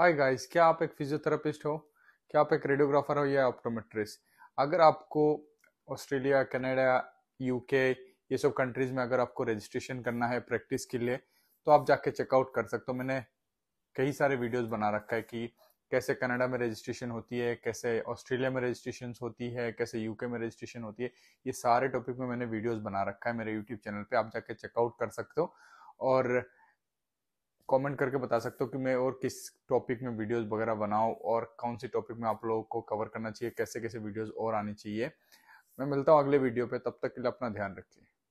hi guys क्या आप एक फिजियोथेरापिस्ट हो क्या आप एक रेडियोग्राफर हो या ऑप्टोमेट्रिस्ट अगर आपको ऑस्ट्रेलिया कनाडा यूके ये सब कंट्रीज में अगर आपको रजिस्ट्रेशन करना है प्रैक्टिस के लिए तो आप जाके चेकआउट कर सकते हो मैंने कई सारे वीडियोस बना रखा है कि कैसे कनाडा में रजिस्ट्रेशन होती है कैसे ऑस्ट्रेलिया में रजिस्ट्रेशन होती है कैसे यूके में रजिस्ट्रेशन होती है ये सारे टॉपिक में मैंने वीडियोस बना रखा है मेरे यूट्यूब चैनल पे आप जाके चेकआउट कर सकते हो और कमेंट करके बता सकते हो कि मैं और किस टॉपिक में वीडियोस वगैरह बनाऊं और कौन सी टॉपिक में आप लोगों को कवर करना चाहिए कैसे कैसे वीडियोस और आनी चाहिए मैं मिलता हूँ अगले वीडियो पे तब तक के लिए अपना ध्यान रखिए